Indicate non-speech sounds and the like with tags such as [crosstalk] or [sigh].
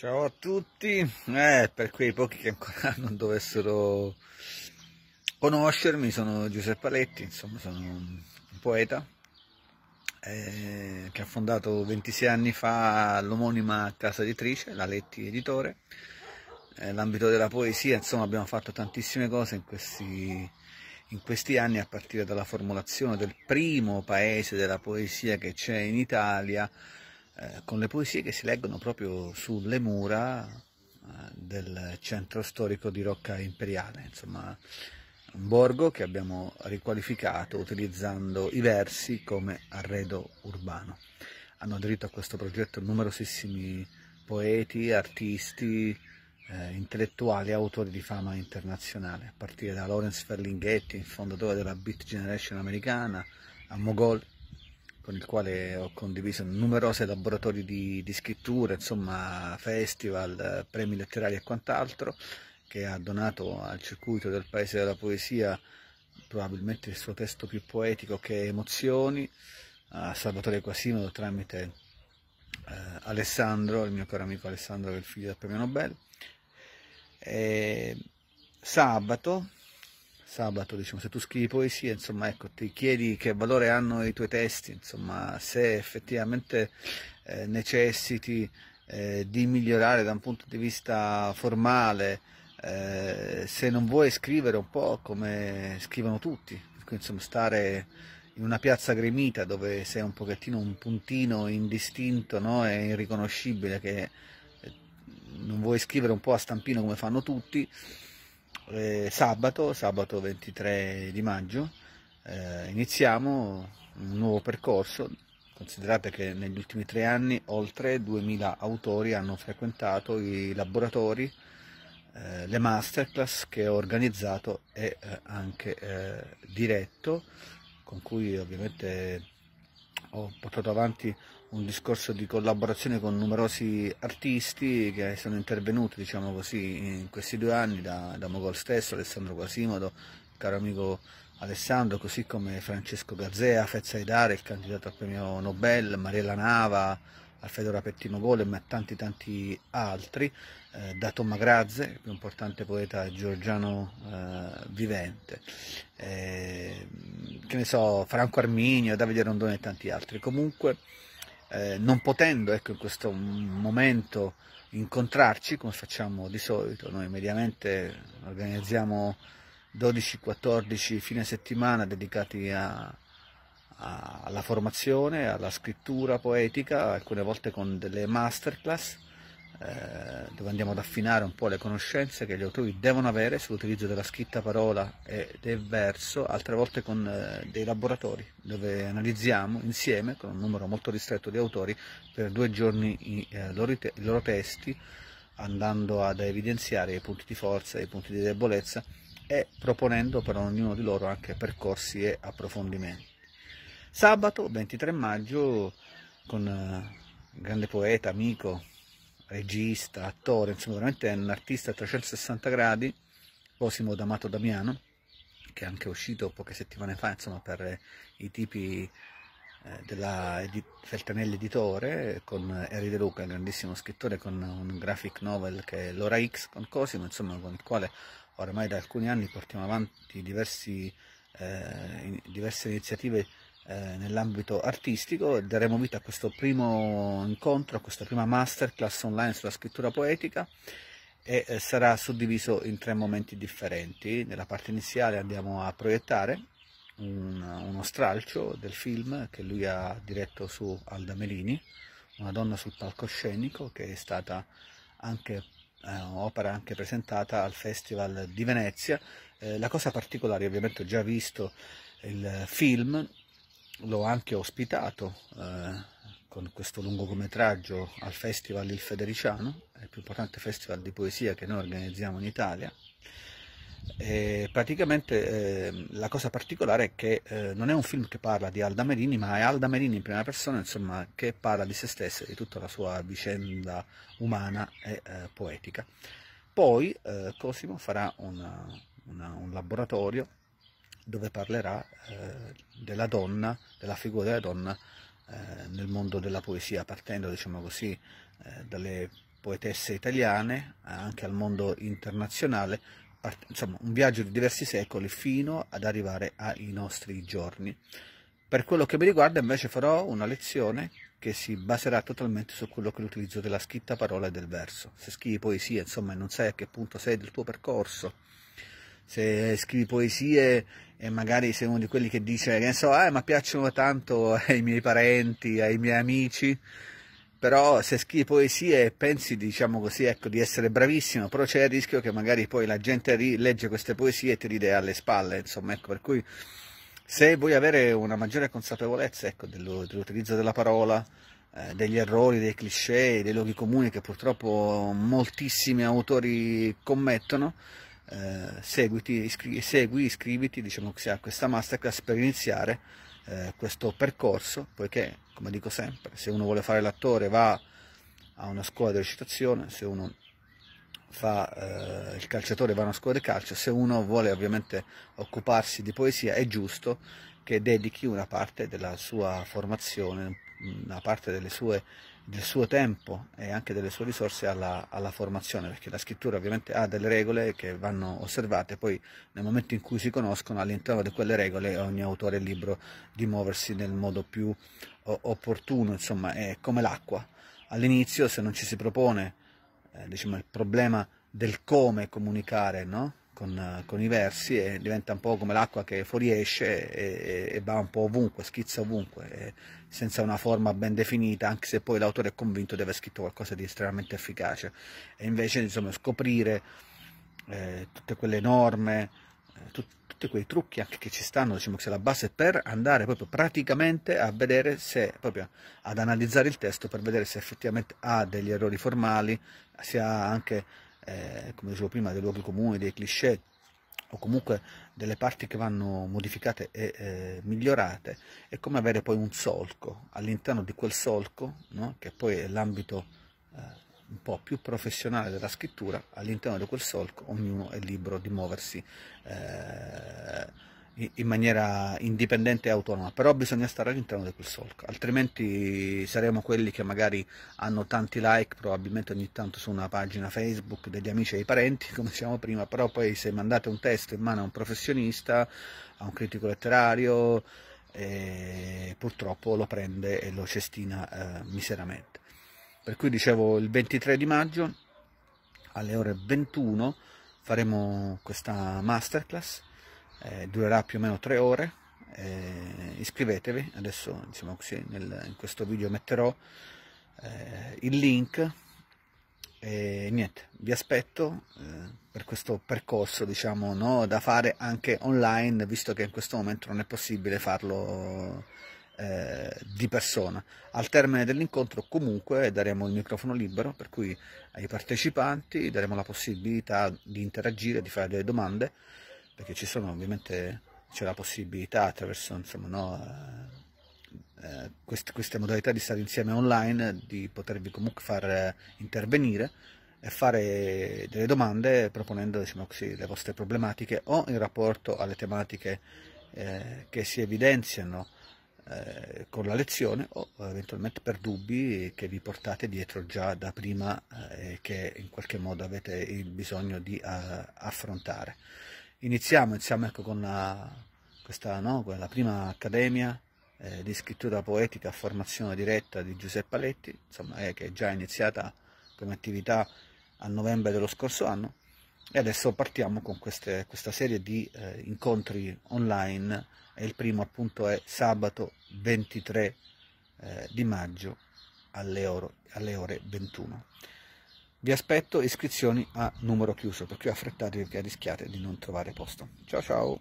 Ciao a tutti, eh, per quei pochi che ancora [laughs] non dovessero conoscermi, sono Giuseppe Aletti, insomma sono un poeta eh, che ha fondato 26 anni fa l'omonima casa editrice, la Letti Editore, eh, l'ambito della poesia, insomma abbiamo fatto tantissime cose in questi, in questi anni a partire dalla formulazione del primo paese della poesia che c'è in Italia, eh, con le poesie che si leggono proprio sulle mura eh, del centro storico di Rocca Imperiale, insomma un borgo che abbiamo riqualificato utilizzando i versi come arredo urbano. Hanno aderito a questo progetto numerosissimi poeti, artisti, eh, intellettuali, autori di fama internazionale, a partire da Lawrence Ferlinghetti, fondatore della Beat Generation americana, a Mogol con il quale ho condiviso numerosi laboratori di, di scrittura, insomma festival, premi letterari e quant'altro, che ha donato al circuito del paese della poesia probabilmente il suo testo più poetico che è Emozioni, a Salvatore Quasimodo tramite eh, Alessandro, il mio caro amico Alessandro che è il figlio del premio Nobel. E sabato sabato, diciamo, se tu scrivi poesie, insomma, ecco, ti chiedi che valore hanno i tuoi testi, insomma, se effettivamente eh, necessiti eh, di migliorare da un punto di vista formale, eh, se non vuoi scrivere un po' come scrivono tutti, insomma, stare in una piazza gremita dove sei un pochettino un puntino indistinto no? e irriconoscibile che eh, non vuoi scrivere un po' a stampino come fanno tutti, eh, sabato, sabato 23 di maggio, eh, iniziamo un nuovo percorso. Considerate che negli ultimi tre anni oltre 2000 autori hanno frequentato i laboratori, eh, le masterclass che ho organizzato e eh, anche eh, diretto, con cui ovviamente ho portato avanti un discorso di collaborazione con numerosi artisti che sono intervenuti diciamo così, in questi due anni, da, da Mogol stesso, Alessandro Quasimodo, caro amico Alessandro, così come Francesco Gazzea, Fezza Aidare, il candidato al premio Nobel, Mariella Nava, Alfredo Rapetti Mogol e tanti tanti altri, eh, da Tomma Grazze, il più importante poeta georgiano eh, vivente, eh, che ne so, Franco Arminio, Davide Rondone e tanti altri. Comunque eh, non potendo ecco, in questo momento incontrarci come facciamo di solito, noi mediamente organizziamo 12-14 fine settimana dedicati a, a, alla formazione, alla scrittura poetica, alcune volte con delle masterclass eh, dove andiamo ad affinare un po' le conoscenze che gli autori devono avere sull'utilizzo della scritta parola e del verso, altre volte con eh, dei laboratori dove analizziamo insieme con un numero molto ristretto di autori per due giorni i, eh, loro, te i loro testi andando ad evidenziare i punti di forza e i punti di debolezza e proponendo per ognuno di loro anche percorsi e approfondimenti. Sabato 23 maggio con il grande poeta, amico, regista, attore, insomma veramente è un artista a 360 gradi, Cosimo D'Amato Damiano, che è anche uscito poche settimane fa insomma, per eh, i tipi eh, della Feltanelli Editore con Eri De Luca, grandissimo scrittore, con un graphic novel che è L'Ora X con Cosimo, insomma, con il quale oramai da alcuni anni portiamo avanti diversi, eh, diverse iniziative eh, nell'ambito artistico e daremo vita a questo primo incontro, a questa prima masterclass online sulla scrittura poetica e eh, sarà suddiviso in tre momenti differenti. Nella parte iniziale andiamo a proiettare un, uno stralcio del film che lui ha diretto su Alda Melini, una donna sul palcoscenico che è stata anche eh, opera anche presentata al Festival di Venezia. Eh, la cosa particolare, ovviamente ho già visto il film, l'ho anche ospitato eh, con questo lungometraggio al Festival Il Federiciano, il più importante festival di poesia che noi organizziamo in Italia. E praticamente eh, la cosa particolare è che eh, non è un film che parla di Alda Merini, ma è Alda Merini in prima persona, insomma, che parla di se stessa e di tutta la sua vicenda umana e eh, poetica. Poi eh, Cosimo farà una, una, un laboratorio dove parlerà eh, della donna, della figura della donna eh, nel mondo della poesia, partendo diciamo così, eh, dalle poetesse italiane anche al mondo internazionale, part- insomma un viaggio di diversi secoli fino ad arrivare ai nostri giorni. Per quello che mi riguarda invece farò una lezione che si baserà totalmente su quello che è l'utilizzo della scritta parola e del verso. Se scrivi poesia, insomma, e non sai a che punto sei del tuo percorso, se scrivi poesie e magari sei uno di quelli che dice, che so, eh, ma piacciono tanto [laughs] ai miei parenti, ai miei amici, però se scrivi poesie e pensi, diciamo così, ecco, di essere bravissimo, però c'è il rischio che magari poi la gente legge queste poesie e ti ride alle spalle, insomma, ecco, per cui se vuoi avere una maggiore consapevolezza, ecco, dell'utilizzo della parola, eh, degli errori, dei cliché, dei luoghi comuni che purtroppo moltissimi autori commettono, eh, seguiti, iscri segui, iscriviti diciamo a questa masterclass per iniziare eh, questo percorso, poiché come dico sempre, se uno vuole fare l'attore va a una scuola di recitazione, se uno fa eh, il calciatore va a una scuola di calcio, se uno vuole ovviamente occuparsi di poesia è giusto che dedichi una parte della sua formazione una parte sue, del suo tempo e anche delle sue risorse alla, alla, formazione, perché la scrittura ovviamente ha delle regole che vanno osservate, poi nel momento in cui si conoscono all'interno di quelle regole ogni autore è libero di muoversi nel modo più opportuno, insomma è come l'acqua. All'inizio se non ci si propone eh, diciamo, il problema del come comunicare, no? con, con, i versi e diventa un po' come l'acqua che fuoriesce e, e, va un po' ovunque, schizza ovunque, senza una forma ben definita, anche se poi l'autore è convinto di aver scritto qualcosa di estremamente efficace. E invece insomma, scoprire eh, tutte quelle norme, eh, tut tutti quei trucchi anche che ci stanno, diciamo che sia la base per andare proprio praticamente a vedere se, proprio ad analizzare il testo per vedere se effettivamente ha degli errori formali, se ha anche eh, come dicevo prima, dei luoghi comuni, dei cliché o comunque delle parti che vanno modificate e eh, migliorate, è come avere poi un solco, all'interno di quel solco, no? che poi è l'ambito eh, un po' più professionale della scrittura, all'interno di quel solco ognuno è libero di muoversi eh, in maniera indipendente e autonoma, però bisogna stare all'interno di quel solco, altrimenti saremo quelli che magari hanno tanti like, probabilmente ogni tanto su una pagina Facebook degli amici e dei parenti, [laughs] come siamo prima, però poi se mandate un testo in mano a un professionista, a un critico letterario, eh, purtroppo lo prende e lo cestina eh, miseramente. Per cui dicevo il 23 di maggio alle ore 21 faremo questa masterclass eh, durerà più o meno tre ore eh, iscrivetevi adesso diciamo così nel, in questo video metterò eh, il link e niente vi aspetto eh, per questo percorso diciamo no, da fare anche online visto che in questo momento non è possibile farlo eh, di persona. Al termine dell'incontro comunque daremo il microfono libero, per cui ai partecipanti daremo la possibilità di interagire, di fare delle domande perché ci sono ovviamente c'è la possibilità attraverso insomma, no, eh, eh, quest queste modalità di stare insieme online di potervi comunque far intervenire e fare delle domande proponendo diciamo così, le vostre problematiche o in rapporto alle tematiche eh, che si evidenziano eh, con la lezione o eventualmente per dubbi che vi portate dietro già da prima eh, e che in qualche modo avete il bisogno di eh, affrontare iniziamo, iniziamo ecco, con la, questa, no, la prima accademia eh, di scrittura poetica a formazione diretta di Giuseppe Paletti, insomma, eh, che è già iniziata come attività a novembre dello scorso anno e adesso partiamo con queste, questa serie di eh, incontri online e il primo appunto è sabato 23 eh, di maggio alle, ore, alle ore 21. Vi aspetto iscrizioni a numero chiuso, per cui affrettatevi perché rischiate di non trovare posto. Ciao ciao!